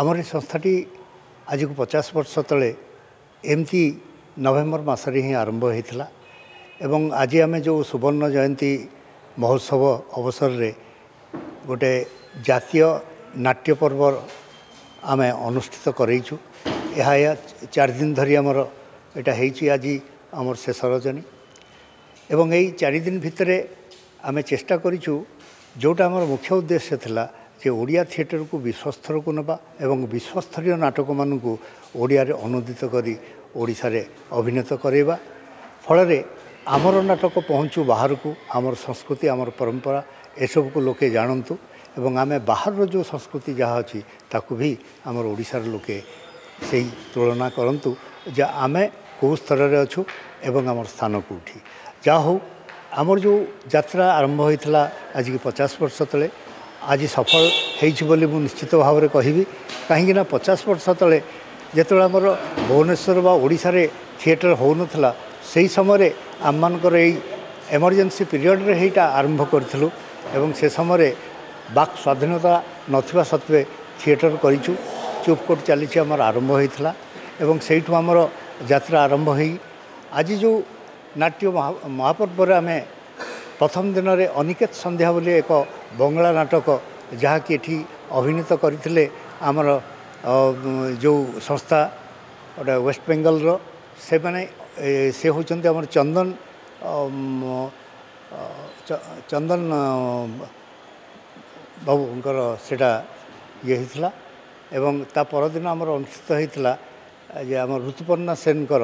ଆମର ଏ ସଂସ୍ଥାଟି ଆଜିକୁ ପଚାଶ ବର୍ଷ ତଳେ ଏମିତି ନଭେମ୍ବର ମାସରେ ହିଁ ଆରମ୍ଭ ହୋଇଥିଲା ଏବଂ ଆଜି ଆମେ ଯେଉଁ ସୁବର୍ଣ୍ଣ ଜୟନ୍ତୀ ମହୋତ୍ସବ ଅବସରରେ ଗୋଟେ ଜାତୀୟ ନାଟ୍ୟ ପର୍ବ ଆମେ ଅନୁଷ୍ଠିତ କରେଇଛୁ ଏହା ଏହା ଚାରିଦିନ ଧରି ଆମର ଏଇଟା ହେଇଛି ଆଜି ଆମର ଶେଷ ରଜନୀ ଏବଂ ଏଇ ଚାରିଦିନ ଭିତରେ ଆମେ ଚେଷ୍ଟା କରିଛୁ ଯେଉଁଟା ଆମର ମୁଖ୍ୟ ଉଦ୍ଦେଶ୍ୟ ଥିଲା ଯେ ଓଡ଼ିଆ ଥିଏଟରକୁ ବିଶ୍ୱସ୍ତରକୁ ନେବା ଏବଂ ବିଶ୍ୱସ୍ତରୀୟ ନାଟକମାନଙ୍କୁ ଓଡ଼ିଆରେ ଅନୁଦିତ କରି ଓଡ଼ିଶାରେ ଅଭିନୀତ କରାଇବା ଫଳରେ ଆମର ନାଟକ ପହଞ୍ଚୁ ବାହାରକୁ ଆମର ସଂସ୍କୃତି ଆମର ପରମ୍ପରା ଏସବୁକୁ ଲୋକେ ଜାଣନ୍ତୁ ଏବଂ ଆମେ ବାହାରର ଯେଉଁ ସଂସ୍କୃତି ଯାହା ଅଛି ତାକୁ ବି ଆମର ଓଡ଼ିଶାର ଲୋକେ ସେଇ ତୁଳନା କରନ୍ତୁ ଯେ ଆମେ କେଉଁ ସ୍ତରରେ ଅଛୁ ଏବଂ ଆମର ସ୍ଥାନ କେଉଁଠି ଯାହା ହଉ ଆମର ଯେଉଁ ଯାତ୍ରା ଆରମ୍ଭ ହୋଇଥିଲା ଆଜିକି ପଚାଶ ବର୍ଷ ତଳେ ଆଜି ସଫଳ ହେଇଛି ବୋଲି ମୁଁ ନିଶ୍ଚିତ ଭାବରେ କହିବି କାହିଁକିନା ପଚାଶ ବର୍ଷ ତଳେ ଯେତେବେଳେ ଆମର ଭୁବନେଶ୍ୱର ବା ଓଡ଼ିଶାରେ ଥିଏଟର ହେଉନଥିଲା ସେହି ସମୟରେ ଆମମାନଙ୍କର ଏଇ ଏମର୍ଜେନ୍ସି ପିରିୟଡ଼ରେ ହେଇଟା ଆରମ୍ଭ କରିଥିଲୁ ଏବଂ ସେ ସମୟରେ ବାକ୍ ସ୍ୱାଧୀନତା ନଥିବା ସତ୍ତ୍ୱେ ଥିଏଟର କରିଛୁ ଚୁପ୍ କୋର୍ଟ ଚାଲିଛି ଆମର ଆରମ୍ଭ ହୋଇଥିଲା ଏବଂ ସେଇଠୁ ଆମର ଯାତ୍ରା ଆରମ୍ଭ ହୋଇ ଆଜି ଯେଉଁ ନାଟ୍ୟ ମହାପର୍ବରେ ଆମେ ପ୍ରଥମ ଦିନରେ ଅନିକେତ ସନ୍ଧ୍ୟା ବୋଲି ଏକ ବଙ୍ଗଳା ନାଟକ ଯାହାକି ଏଠି ଅଭିନୀତ କରିଥିଲେ ଆମର ଯେଉଁ ସଂସ୍ଥା ଗୋଟେ ୱେଷ୍ଟ ବେଙ୍ଗଲର ସେମାନେ ସେ ହେଉଛନ୍ତି ଆମର ଚନ୍ଦନ ଚନ୍ଦନ ବାବୁଙ୍କର ସେଇଟା ଇଏ ହେଇଥିଲା ଏବଂ ତା ପରଦିନ ଆମର ଅନୁଷ୍ଠିତ ହେଇଥିଲା ଯେ ଆମର ଋତୁପର୍ଣ୍ଣା ସେନଙ୍କର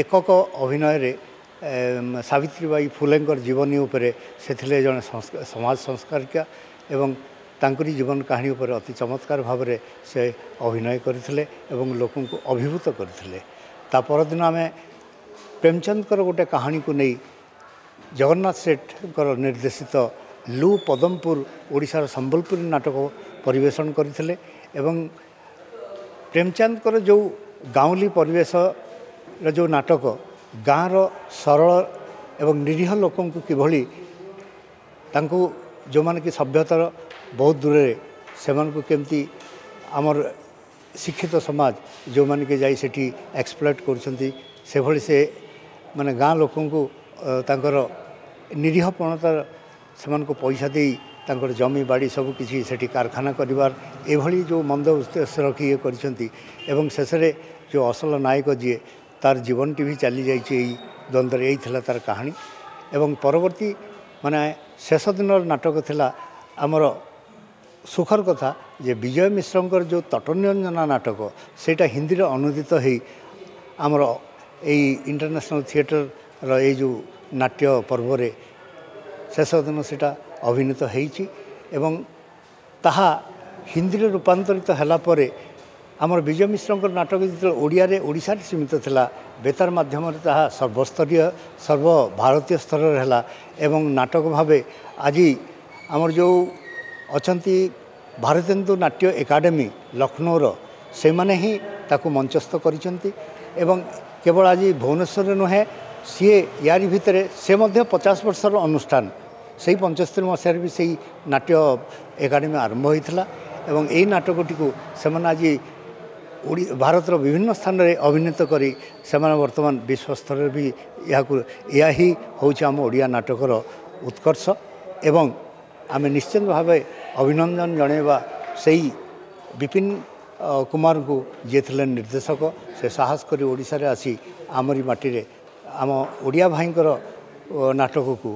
ଏକକ ଅଭିନୟରେ ସାବିତ୍ରୀବାଈ ଫୁଲେଙ୍କର ଜୀବନୀ ଉପରେ ସେ ଥିଲେ ଜଣେ ସମାଜ ସଂସ୍କାରିକା ଏବଂ ତାଙ୍କରି ଜୀବନ କାହାଣୀ ଉପରେ ଅତି ଚମତ୍କାର ଭାବରେ ସେ ଅଭିନୟ କରିଥିଲେ ଏବଂ ଲୋକଙ୍କୁ ଅଭିଭୂତ କରିଥିଲେ ତା ପରଦିନ ଆମେ ପ୍ରେମଚନ୍ଦଙ୍କର ଗୋଟେ କାହାଣୀକୁ ନେଇ ଜଗନ୍ନାଥ ସେଠଙ୍କର ନିର୍ଦ୍ଦେଶିତ ଲୁ ପଦମପୁର ଓଡ଼ିଶାର ସମ୍ବଲପୁରୀ ନାଟକ ପରିବେଷଣ କରିଥିଲେ ଏବଂ ପ୍ରେମଚାନ୍ଦଙ୍କର ଯେଉଁ ଗାଉଁଲି ପରିବେଶର ଯେଉଁ ନାଟକ ଗାଁର ସରଳ ଏବଂ ନିରୀହ ଲୋକଙ୍କୁ କିଭଳି ତାଙ୍କୁ ଯେଉଁମାନେ କି ସଭ୍ୟତାର ବହୁତ ଦୂରରେ ସେମାନଙ୍କୁ କେମିତି ଆମର ଶିକ୍ଷିତ ସମାଜ ଯେଉଁମାନେ କି ଯାଇ ସେଠି ଏକ୍ସପ୍ଲଏଟ୍ କରୁଛନ୍ତି ସେଭଳି ସେ ମାନେ ଗାଁ ଲୋକଙ୍କୁ ତାଙ୍କର ନିରୀହପଣତାର ସେମାନଙ୍କୁ ପଇସା ଦେଇ ତାଙ୍କର ଜମି ବାଡ଼ି ସବୁ କିଛି ସେଠି କାରଖାନା କରିବାର ଏଭଳି ଯେଉଁ ମନ୍ଦ ଉଦ୍ଦେଶ୍ୟ ରଖି ଇଏ କରିଛନ୍ତି ଏବଂ ଶେଷରେ ଯେଉଁ ଅସଲ ନାୟକ ଯିଏ তার জীবনটি বি চালি যাইছে এই দ্বন্দ্বের এই লা তার কাহিনী এবং পরবর্তী মানে শেষ দিনের নাটক লা আমার সুখর কথা যে বিজয় মিশ্রঙ্কর যে তটনিরঞ্জনা নাটক সেটা হিন্দিরে অনুদিত হয়ে আমার এই ইন্টারন্যাশনাল থিয়েটর এই যে নাট্য পর্বরে শেষ দিন সেটা অভিনীত হয়েছি এবং তাহা হিন্দি রূপান্তরিত হেলা পরে ଆମର ବିଜୟ ମିଶ୍ରଙ୍କର ନାଟକ ଯେତେବେଳେ ଓଡ଼ିଆରେ ଓଡ଼ିଶାରେ ସୀମିତ ଥିଲା ବେତାର ମାଧ୍ୟମରେ ତାହା ସର୍ବସ୍ତରୀୟ ସର୍ବଭାରତୀୟ ସ୍ତରରେ ହେଲା ଏବଂ ନାଟକ ଭାବେ ଆଜି ଆମର ଯେଉଁ ଅଛନ୍ତି ଭାରତେନ୍ଦୁ ନାଟ୍ୟ ଏକାଡେମୀ ଲକ୍ଷ୍ନୌର ସେମାନେ ହିଁ ତାକୁ ମଞ୍ଚସ୍ଥ କରିଛନ୍ତି ଏବଂ କେବଳ ଆଜି ଭୁବନେଶ୍ୱରରେ ନୁହେଁ ସିଏ ୟାରି ଭିତରେ ସେ ମଧ୍ୟ ପଚାଶ ବର୍ଷର ଅନୁଷ୍ଠାନ ସେଇ ପଞ୍ଚସ୍ତରୀ ମସିହାରେ ବି ସେଇ ନାଟ୍ୟ ଏକାଡେମୀ ଆରମ୍ଭ ହୋଇଥିଲା ଏବଂ ଏଇ ନାଟକଟିକୁ ସେମାନେ ଆଜି ଭାରତର ବିଭିନ୍ନ ସ୍ଥାନରେ ଅଭିନୀତ କରି ସେମାନେ ବର୍ତ୍ତମାନ ବିଶ୍ୱସ୍ତରରେ ବି ଏହାକୁ ଏହା ହିଁ ହେଉଛି ଆମ ଓଡ଼ିଆ ନାଟକର ଉତ୍କର୍ଷ ଏବଂ ଆମେ ନିଶ୍ଚିନ୍ତ ଭାବେ ଅଭିନନ୍ଦନ ଜଣାଇବା ସେଇ ବିପିନ କୁମାରଙ୍କୁ ଯିଏ ଥିଲେ ନିର୍ଦ୍ଦେଶକ ସେ ସାହସ କରି ଓଡ଼ିଶାରେ ଆସି ଆମରି ମାଟିରେ ଆମ ଓଡ଼ିଆ ଭାଇଙ୍କର ନାଟକକୁ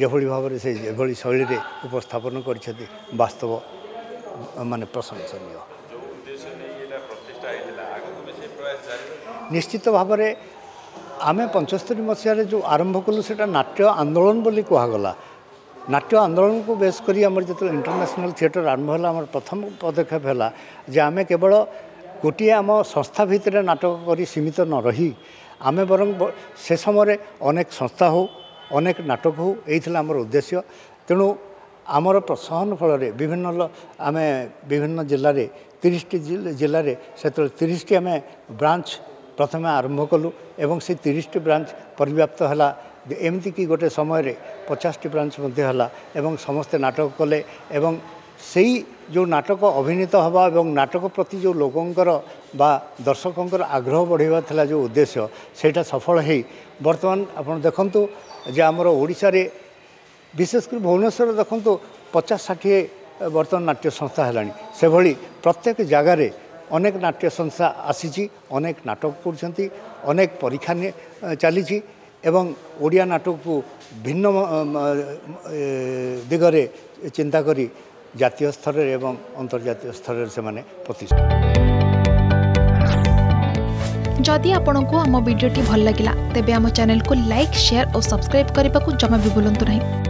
ଯେଭଳି ଭାବରେ ସେ ଯେଭଳି ଶୈଳୀରେ ଉପସ୍ଥାପନ କରିଛନ୍ତି ବାସ୍ତବ ମାନେ ପ୍ରଶଂସନୀୟ ନିଶ୍ଚିତ ଭାବରେ ଆମେ ପଞ୍ଚସ୍ତରୀ ମସିହାରେ ଯେଉଁ ଆରମ୍ଭ କଲୁ ସେଇଟା ନାଟ୍ୟ ଆନ୍ଦୋଳନ ବୋଲି କୁହାଗଲା ନାଟ୍ୟ ଆନ୍ଦୋଳନକୁ ବେସ୍ କରି ଆମର ଯେତେବେଳେ ଇଣ୍ଟରନ୍ୟାସନାଲ୍ ଥିଏଟର ଆରମ୍ଭ ହେଲା ଆମର ପ୍ରଥମ ପଦକ୍ଷେପ ହେଲା ଯେ ଆମେ କେବଳ ଗୋଟିଏ ଆମ ସଂସ୍ଥା ଭିତରେ ନାଟକ କରି ସୀମିତ ନ ରହି ଆମେ ବରଂ ସେ ସମୟରେ ଅନେକ ସଂସ୍ଥା ହେଉ ଅନେକ ନାଟକ ହେଉ ଏଇ ଥିଲା ଆମର ଉଦ୍ଦେଶ୍ୟ ତେଣୁ ଆମର ପ୍ରୋତ୍ସାହନ ଫଳରେ ବିଭିନ୍ନ ଆମେ ବିଭିନ୍ନ ଜିଲ୍ଲାରେ ତିରିଶଟି ଜିଲ୍ଲାରେ ସେତେବେଳେ ତିରିଶଟି ଆମେ ବ୍ରାଞ୍ଚ ପ୍ରଥମେ ଆରମ୍ଭ କଲୁ ଏବଂ ସେ ତିରିଶଟି ବ୍ରାଞ୍ଚ ପରିବ୍ୟାପ୍ତ ହେଲା ଏମିତିକି ଗୋଟେ ସମୟରେ ପଚାଶଟି ବ୍ରାଞ୍ଚ ମଧ୍ୟ ହେଲା ଏବଂ ସମସ୍ତେ ନାଟକ କଲେ ଏବଂ ସେଇ ଯେଉଁ ନାଟକ ଅଭିନୀତ ହେବା ଏବଂ ନାଟକ ପ୍ରତି ଯେଉଁ ଲୋକଙ୍କର ବା ଦର୍ଶକଙ୍କର ଆଗ୍ରହ ବଢ଼ାଇବା ଥିଲା ଯେଉଁ ଉଦ୍ଦେଶ୍ୟ ସେଇଟା ସଫଳ ହେଇ ବର୍ତ୍ତମାନ ଆପଣ ଦେଖନ୍ତୁ ଯେ ଆମର ଓଡ଼ିଶାରେ ବିଶେଷ କରି ଭୁବନେଶ୍ୱର ଦେଖନ୍ତୁ ପଚାଶ ଷାଠିଏ ବର୍ତ୍ତମାନ ନାଟ୍ୟ ସଂସ୍ଥା ହେଲାଣି ସେଭଳି ପ୍ରତ୍ୟେକ ଜାଗାରେ ଅନେକ ନାଟ୍ୟ ସଂସ୍ଥା ଆସିଛି ଅନେକ ନାଟକ କରୁଛନ୍ତି ଅନେକ ପରୀକ୍ଷା ଚାଲିଛି ଏବଂ ଓଡ଼ିଆ ନାଟକକୁ ଭିନ୍ନ ଦିଗରେ ଚିନ୍ତା କରି ଜାତୀୟ ସ୍ତରରେ ଏବଂ ଅନ୍ତର୍ଜାତୀୟ ସ୍ତରରେ ସେମାନେ ପ୍ରତିଷ୍ଠା ଯଦି ଆପଣଙ୍କୁ ଆମ ଭିଡ଼ିଓଟି ଭଲ ଲାଗିଲା ତେବେ ଆମ ଚ୍ୟାନେଲକୁ ଲାଇକ୍ ସେୟାର ଓ ସବସ୍କ୍ରାଇବ୍ କରିବାକୁ ଜମା ବି ଭୁଲନ୍ତୁ ନାହିଁ